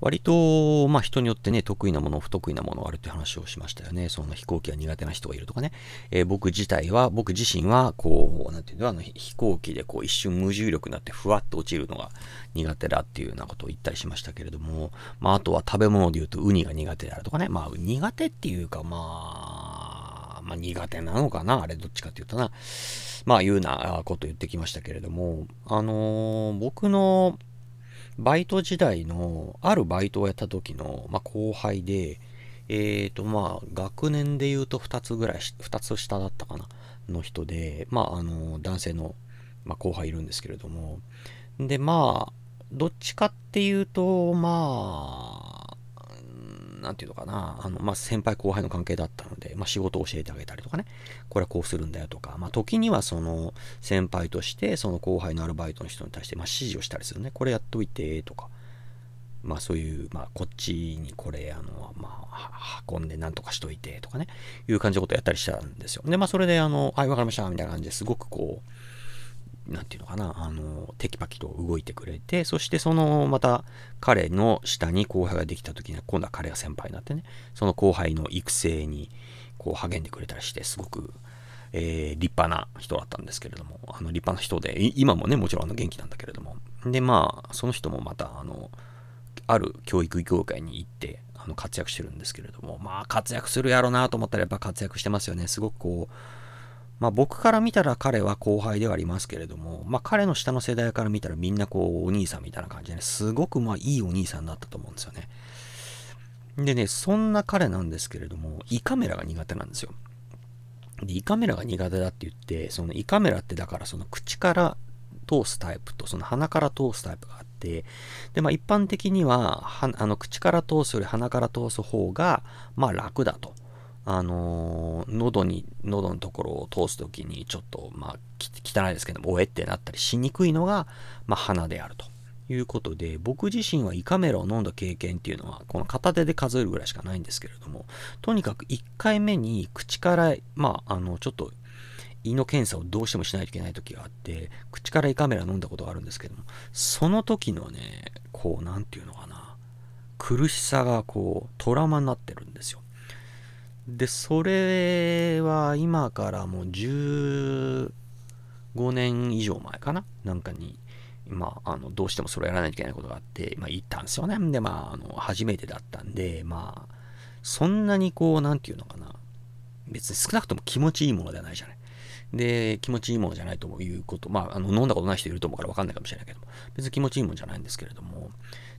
割と、まあ、人によってね、得意なもの、不得意なものがあるって話をしましたよね。その飛行機が苦手な人がいるとかね。えー、僕自体は、僕自身は、こう、なんていうの、あの、飛行機でこう、一瞬無重力になって、ふわっと落ちるのが苦手だっていうようなことを言ったりしましたけれども、まあ、あとは食べ物で言うと、ウニが苦手であるとかね。まあ、苦手っていうか、まあ、まあ、苦手なのかな。あれ、どっちかって言ったな。まあ、いうなこと言ってきましたけれども、あのー、僕の、バイト時代の、あるバイトをやった時の、まあ、後輩で、えっ、ー、と、まあ、学年で言うと2つぐらい、2つ下だったかな、の人で、まあ、あの、男性の、まあ、後輩いるんですけれども、で、まあ、どっちかっていうと、まあ、なんていうのかな、あの、まあ、先輩後輩の関係だったので、まあ、仕事を教えてあげたりとかね、これはこうするんだよとか、まあ、時にはその、先輩として、その後輩のアルバイトの人に対して、まあ、指示をしたりするね、これやっといて、とか、まあ、そういう、まあ、こっちにこれ、あの、まあ、運んでなんとかしといて、とかね、いう感じのことをやったりしたんですよ。で、まあ、それで、あの、はい、わかりました、みたいな感じですごくこう、なんていうのかな、あの、テキパキと動いてくれて、そしてその、また、彼の下に後輩ができた時には、今度は彼が先輩になってね、その後輩の育成に、こう、励んでくれたりして、すごく、えー、立派な人だったんですけれども、あの、立派な人で、今もね、もちろんあの元気なんだけれども、で、まあ、その人もまた、あの、ある教育業界に行って、あの活躍してるんですけれども、まあ活躍するやろうなと思ったらやっぱ活躍してますよね。すごくこう、まあ、僕から見たら彼は後輩ではありますけれども、まあ、彼の下の世代から見たらみんなこうお兄さんみたいな感じで、ね、すごくまあいいお兄さんだったと思うんですよね。でね、そんな彼なんですけれども、胃カメラが苦手なんですよ。で、胃カメラが苦手だって言って、その胃カメラってだからその口から通すタイプとその鼻から通すタイプがあって、で、まあ一般的には、はあの口から通すより鼻から通す方が、まあ楽だと。あのー、喉に、喉のところを通すときに、ちょっと、まあ、汚いですけども、おえってなったりしにくいのが、まあ、鼻であるということで、僕自身は胃カメラを飲んだ経験っていうのは、この片手で数えるぐらいしかないんですけれども、とにかく1回目に口から、まあ、あの、ちょっと、胃の検査をどうしてもしないといけない時があって、口から胃カメラ飲んだことがあるんですけども、その時のね、こう、なんていうのかな、苦しさがこう、トラウマになってるんですよ。で、それは今からもう15年以上前かななんかに、まあ、あの、どうしてもそれやらないといけないことがあって、まあ、行ったんですよね。で、まあ、あの、初めてだったんで、まあ、そんなにこう、なんていうのかな。別に少なくとも気持ちいいものではないじゃない。で、気持ちいいものじゃないということ、まあ、あの飲んだことない人いると思うから分かんないかもしれないけども、別に気持ちいいもんじゃないんですけれども、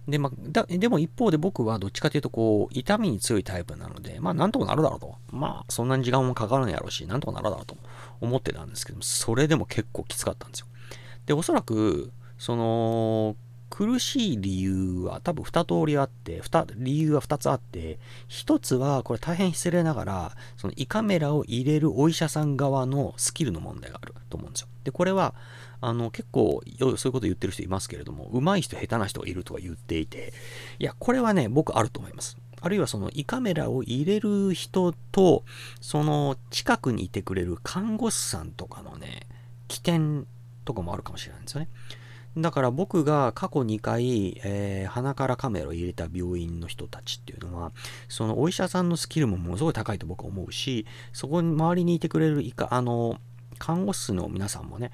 で、まあ、だでも一方で僕はどっちかというと、こう、痛みに強いタイプなので、まあ、なんとかなるだろうと。まあ、そんなに時間もかからないやろうし、なんとかなるだろうと思ってたんですけども、それでも結構きつかったんですよ。で、おそらく、その、苦しい理由は多分2通りあって、理由は2つあって、1つはこれ大変失礼ながら、その胃カメラを入れるお医者さん側のスキルの問題があると思うんですよ。で、これは、あの、結構、そういうこと言ってる人いますけれども、上手い人、下手な人がいるとは言っていて、いや、これはね、僕あると思います。あるいはその胃カメラを入れる人と、その近くにいてくれる看護師さんとかのね、起点とかもあるかもしれないんですよね。だから僕が過去2回、えー、鼻からカメラを入れた病院の人たちっていうのは、そのお医者さんのスキルもものすごい高いと僕は思うし、そこに周りにいてくれるいか、あの、看護師の皆さんもね、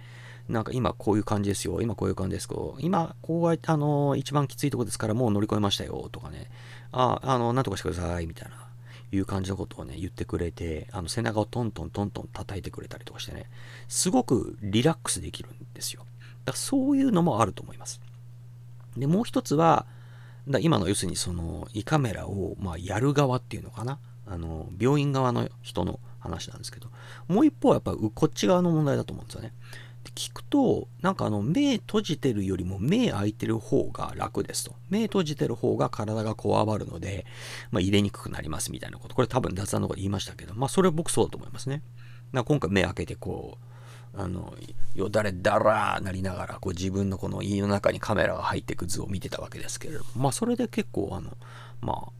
なんか今こういう感じですよ、今こういう感じですけど、今こうて、あの、一番きついとこですからもう乗り越えましたよ、とかね、あ、あの、なんとかしてください、みたいな。いう感じのことをね、言ってくれて、あの背中をトントントントン叩いてくれたりとかしてね、すごくリラックスできるんですよ。だそういうのもあると思います。で、もう一つは、だ今の要するにその胃カメラを、まあ、やる側っていうのかな。あの、病院側の人の話なんですけど、もう一方はやっぱこっち側の問題だと思うんですよね。で聞くと、なんかあの、目閉じてるよりも目開いてる方が楽ですと。目閉じてる方が体がこわばるので、まあ、入れにくくなりますみたいなこと。これ多分雑談の方で言いましたけど、まあ、それは僕そうだと思いますね。だから今回目開けてこう、あの、よだれだらーなりながら、こう自分のこの家の中にカメラが入っていく図を見てたわけですけれども、まあそれで結構あの、まあ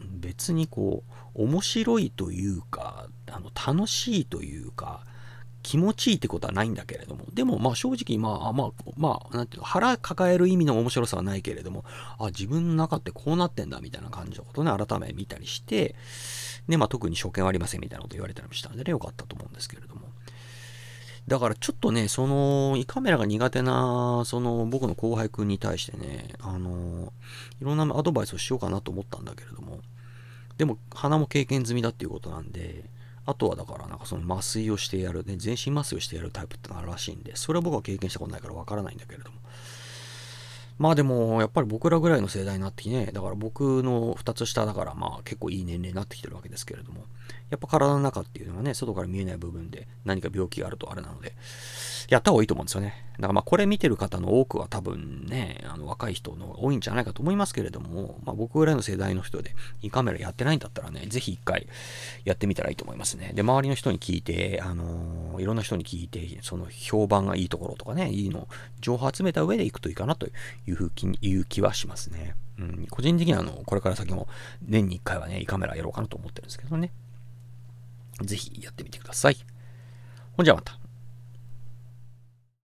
別にこう、面白いというか、あの楽しいというか、気持ちいいってことはないんだけれども、でもまあ正直まあまあ、まあ、なんていうの、腹抱える意味の面白さはないけれども、あ、自分の中ってこうなってんだみたいな感じのことをね、改め見たりして、でまあ特に所見はありませんみたいなこと言われたりもしたんでね、よかったと思うんですけれども。だからちょっとね、その、胃カメラが苦手な、その、僕の後輩くんに対してね、あの、いろんなアドバイスをしようかなと思ったんだけれども、でも、鼻も経験済みだっていうことなんで、あとはだからなんかその麻酔をしてやる、ね、全身麻酔をしてやるタイプってのあるらしいんで、それは僕は経験したことないからわからないんだけれども。まあでも、やっぱり僕らぐらいの世代になってきね、だから僕の2つ下だからまあ結構いい年齢になってきてるわけですけれども、やっぱ体の中っていうのはね、外から見えない部分で何か病気があるとあれなので、やった方がいいと思うんですよね。だからまあこれ見てる方の多くは多分ね、あの若い人の多いんじゃないかと思いますけれども、まあ僕ぐらいの世代の人で胃カメラやってないんだったらね、ぜひ一回やってみたらいいと思いますね。で、周りの人に聞いて、あのー、いろんな人に聞いて、その評判がいいところとかね、いいの、情報集めた上で行くといいかなというふうに言う気はしますね。うん、個人的にはあの、これから先も年に1回はね、胃カメラやろうかなと思ってるんですけどね。ぜひやってみてください。ほんじゃまた。